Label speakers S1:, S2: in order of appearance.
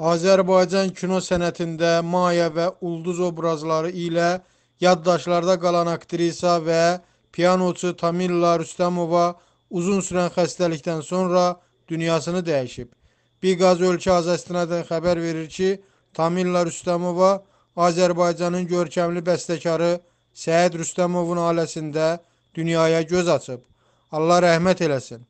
S1: Azərbaycan kino sənətində Maya və Ulduz obrazları ilə yaddaşlarda qalan aktrisa və pianoçu Tamilla Rüstəmova uzun sürən xəstəlikdən sonra dünyasını dəyişib. Bir qaz ölkə azəstinadən xəbər verir ki, Tamilla Rüstəmova Azərbaycanın görkəmli bəstəkarı Səyid Rüstəmovun ailəsində dünyaya göz açıb.
S2: Allah rəhmət eləsin.